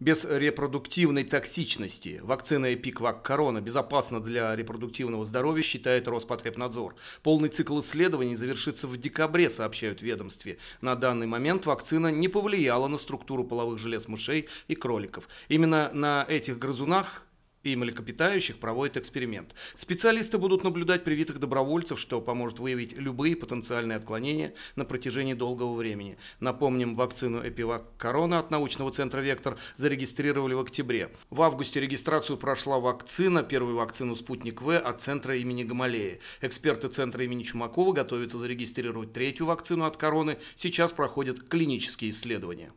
без репродуктивной токсичности. Вакцина Эпиквак Корона безопасна для репродуктивного здоровья, считает Роспотребнадзор. Полный цикл исследований завершится в декабре, сообщают в ведомстве. На данный момент вакцина не повлияла на структуру половых желез мышей и кроликов. Именно на этих грызунах и млекопитающих проводит эксперимент. Специалисты будут наблюдать привитых добровольцев, что поможет выявить любые потенциальные отклонения на протяжении долгого времени. Напомним, вакцину Эпивак Корона от научного центра «Вектор» зарегистрировали в октябре. В августе регистрацию прошла вакцина, первую вакцину «Спутник В» от центра имени Гамалеи. Эксперты центра имени Чумакова готовятся зарегистрировать третью вакцину от короны. Сейчас проходят клинические исследования.